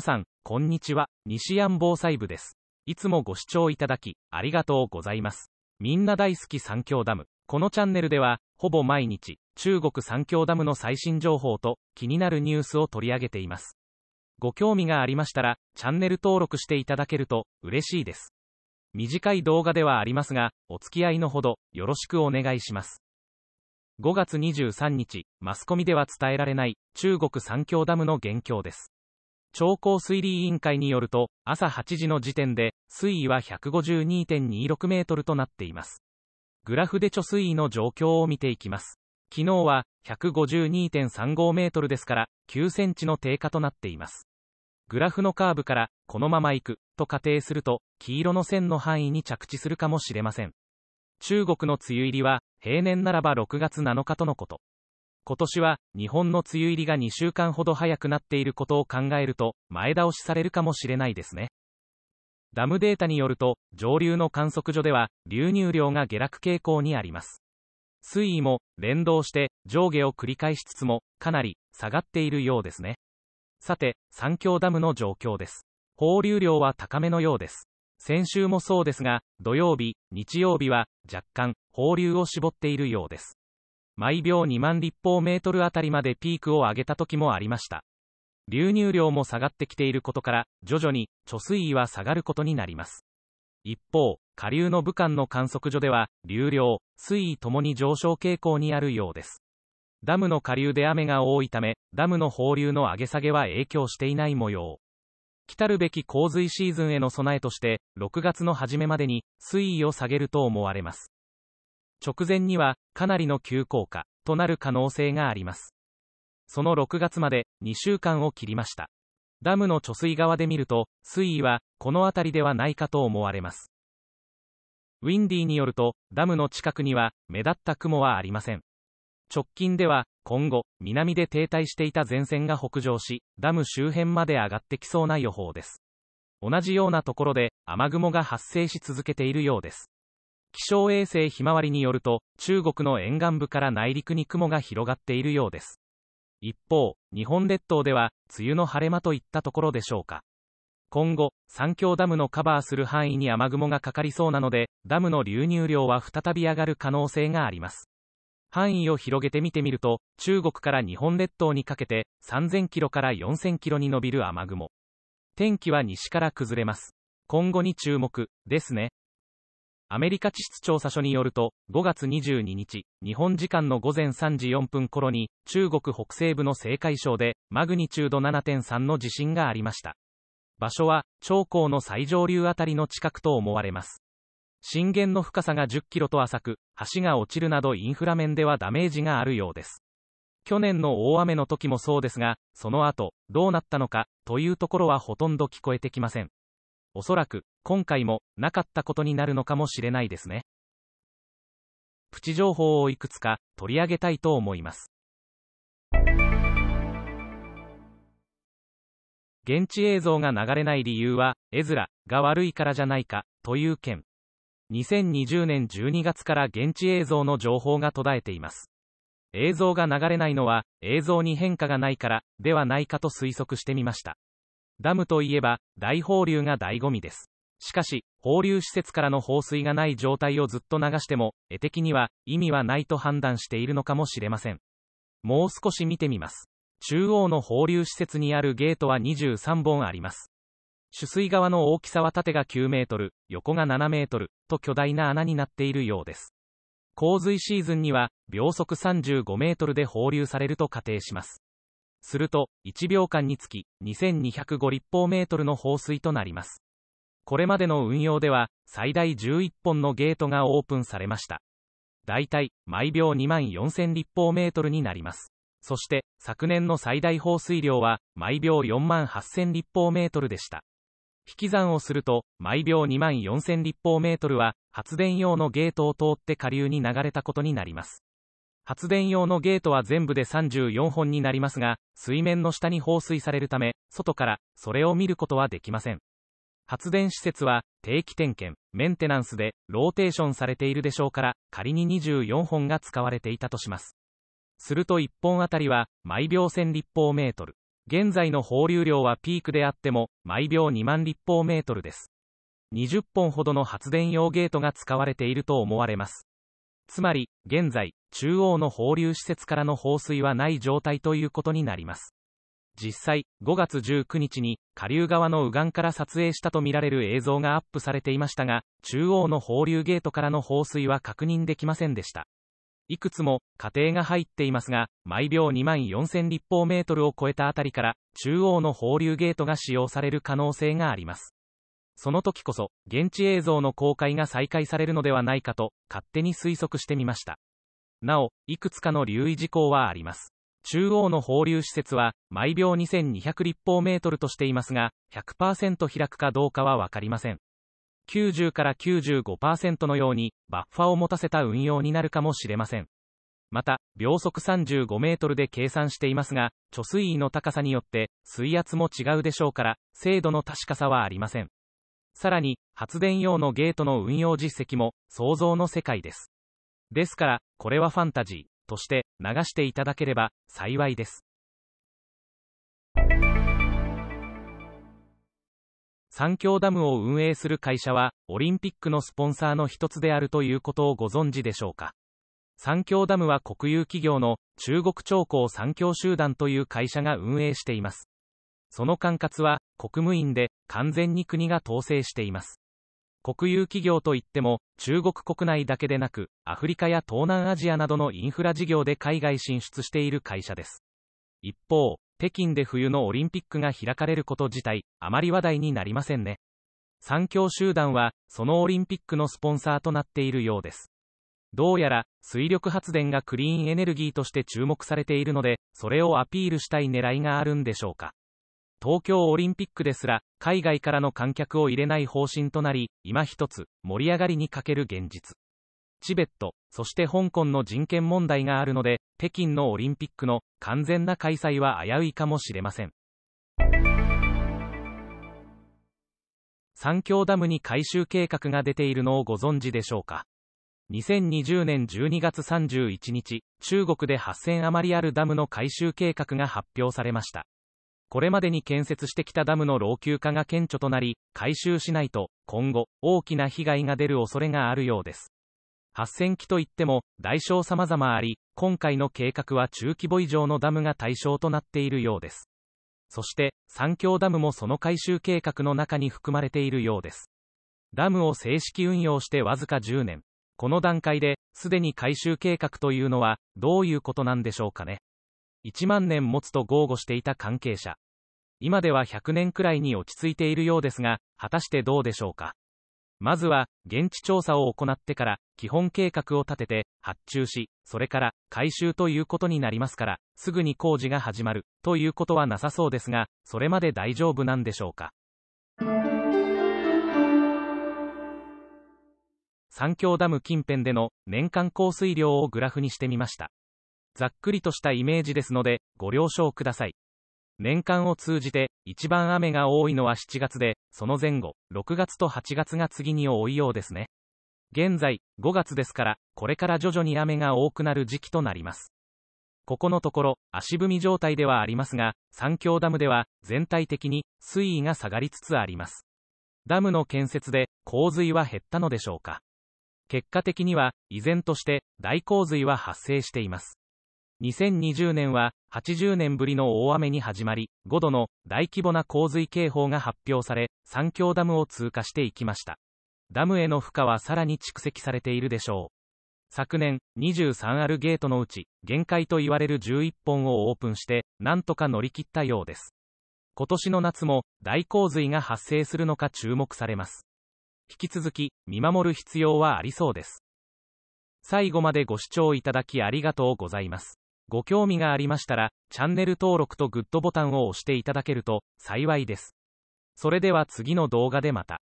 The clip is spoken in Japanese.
さん、こんにちは、西安防災部です。いつもご視聴いただき、ありがとうございます。みんな大好き三峡ダム。このチャンネルでは、ほぼ毎日、中国三峡ダムの最新情報と、気になるニュースを取り上げています。ご興味がありましたら、チャンネル登録していただけると、嬉しいです。短い動画ではありますが、お付き合いのほど、よろしくお願いします。5月23日、マスコミでは伝えられない、中国三峡ダムの元凶です。超高水理委員会によると、朝8時の時点で、水位は152.26メートルとなっています。グラフで貯水位の状況を見ていきます。昨日は152.35メートルですから9センチの低下となっています。グラフのカーブからこのまま行くと仮定すると黄色の線の範囲に着地するかもしれません。中国の梅雨入りは平年ならば6月7日とのこと。今年は日本の梅雨入りが2週間ほど早くなっていることを考えると前倒しされるかもしれないですねダムデータによると上流の観測所では流入量が下落傾向にあります水位も連動して上下を繰り返しつつもかなり下がっているようですねさて三峡ダムの状況です放流量は高めのようです先週もそうですが土曜日日曜日は若干放流を絞っているようです毎秒2万立方メートルあたりまでピークを上げた時もありました。流入量も下がってきていることから、徐々に貯水位は下がることになります。一方、下流の武漢の観測所では、流量、水位ともに上昇傾向にあるようです。ダムの下流で雨が多いため、ダムの放流の上げ下げは影響していない模様。来るべき洪水シーズンへの備えとして、6月の初めまでに水位を下げると思われます。直前にはかなりの急降下となる可能性があります。その6月まで2週間を切りました。ダムの貯水側で見ると、水位はこの辺りではないかと思われます。ウィンディーによると、ダムの近くには目立った雲はありません。直近では今後、南で停滞していた前線が北上し、ダム周辺まで上がってきそうな予報です。同じようなところで雨雲が発生し続けているようです。気象衛星ひまわりによると、中国の沿岸部から内陸に雲が広がっているようです。一方、日本列島では、梅雨の晴れ間といったところでしょうか。今後、三峡ダムのカバーする範囲に雨雲がかかりそうなので、ダムの流入量は再び上がる可能性があります。範囲を広げて見てみると、中国から日本列島にかけて、3000キロから4000キロに伸びる雨雲。天気は西から崩れます。今後に注目、ですね。アメリカ地質調査所によると、5月22日、日本時間の午前3時4分頃に、中国北西部の青海省で、マグニチュード7.3の地震がありました。場所は、長江の最上流あたりの近くと思われます。震源の深さが10キロと浅く、橋が落ちるなどインフラ面ではダメージがあるようです。去年の大雨の時もそうですが、その後、どうなったのか、というところはほとんど聞こえてきません。おそらく、今回も、なかったことになるのかもしれないですね。プチ情報をいくつか取り上げたいと思います。現地映像が流れない理由は、絵面が悪いからじゃないか、という件。2020年12月から現地映像の情報が途絶えています。映像が流れないのは、映像に変化がないから、ではないかと推測してみました。ダムといえば、大放流が醍醐味です。しかし、放流施設からの放水がない状態をずっと流しても、絵的には意味はないと判断しているのかもしれません。もう少し見てみます。中央の放流施設にあるゲートは23本あります。取水側の大きさは縦が9メートル、横が7メートル、と巨大な穴になっているようです。洪水シーズンには、秒速35メートルで放流されると仮定します。すると、1秒間につき2205立方メートルの放水となります。これまでの運用では、最大11本のゲートがオープンされました。大体、毎秒2万4000立方メートルになります。そして、昨年の最大放水量は、毎秒4万8000立方メートルでした。引き算をすると、毎秒2万4000立方メートルは、発電用のゲートを通って下流に流れたことになります。発電用のゲートは全部で34本になりますが、水面の下に放水されるため、外からそれを見ることはできません。発電施設は定期点検、メンテナンスでローテーションされているでしょうから、仮に24本が使われていたとします。すると1本あたりは毎秒1000立方メートル。現在の放流量はピークであっても毎秒2万立方メートルです。20本ほどの発電用ゲートが使われていると思われます。つまり、現在、中央の放流施設からの放水はない状態ということになります。実際、5月19日に、下流側の右岸から撮影したとみられる映像がアップされていましたが、中央の放流ゲートからの放水は確認できませんでした。いくつも、家庭が入っていますが、毎秒2万4000立方メートルを超えたあたりから、中央の放流ゲートが使用される可能性があります。その時こそ、現地映像の公開が再開されるのではないかと、勝手に推測してみました。なお、いくつかの留意事項はあります。中央の放流施設は、毎秒2200立方メートルとしていますが、100%開くかどうかはわかりません。90から95%のように、バッファを持たせた運用になるかもしれません。また、秒速35メートルで計算していますが、貯水位の高さによって、水圧も違うでしょうから、精度の確かさはありません。さらに、発電用のゲートの運用実績も、想像の世界です。ですから、これはファンタジーとして流していただければ幸いです。三峡ダムを運営する会社は、オリンピックのスポンサーの一つであるということをご存知でしょうか。三峡ダムは国有企業の中国長江三峡集団という会社が運営しています。その管轄は国務院で完全に国が統制しています。国有企業といっても、中国国内だけでなく、アフリカや東南アジアなどのインフラ事業で海外進出している会社です。一方、北京で冬のオリンピックが開かれること自体、あまり話題になりませんね。三強集団は、そのオリンピックのスポンサーとなっているようです。どうやら、水力発電がクリーンエネルギーとして注目されているので、それをアピールしたい狙いがあるんでしょうか。東京オリンピックですら、海外からの観客を入れない方針となり、今一つ、盛り上がりに欠ける現実。チベット、そして香港の人権問題があるので、北京のオリンピックの完全な開催は危ういかもしれません。三峡ダムに改修計画が出ているのをご存知でしょうか2020年12月31日、中国で8000余りあるダムの改修計画が発表されました。これまでに建設してきたダムの老朽化が顕著となり、改修しないと、今後、大きな被害が出る恐れがあるようです。8000基といっても、代償様々あり、今回の計画は中規模以上のダムが対象となっているようです。そして、三峡ダムもその改修計画の中に含まれているようです。ダムを正式運用してわずか10年。この段階で、すでに改修計画というのは、どういうことなんでしょうかね。1万年持つと豪語していた関係者。今では100年くらいに落ち着いているようですが、果たしてどうでしょうか。まずは、現地調査を行ってから、基本計画を立てて、発注し、それから、改修ということになりますから、すぐに工事が始まる、ということはなさそうですが、それまで大丈夫なんでしょうか。三峡ダム近辺での年間降水量をグラフにしてみました。ざっくりとしたイメージですので、ご了承ください。年間を通じて、一番雨が多いのは7月で、その前後、6月と8月が次に多いようですね。現在、5月ですから、これから徐々に雨が多くなる時期となります。ここのところ、足踏み状態ではありますが、三峡ダムでは、全体的に、水位が下がりつつあります。ダムの建設で、洪水は減ったのでしょうか。結果的には、依然として、大洪水は発生しています。2020年は80年ぶりの大雨に始まり、5度の大規模な洪水警報が発表され、三峡ダムを通過していきました。ダムへの負荷はさらに蓄積されているでしょう。昨年、23あるゲートのうち、限界と言われる11本をオープンして、なんとか乗り切ったようです。今年の夏も大洪水が発生するのか注目されます。引き続き、見守る必要はありそうです。最後までご視聴いただきありがとうございます。ご興味がありましたら、チャンネル登録とグッドボタンを押していただけると幸いです。それでは次の動画でまた。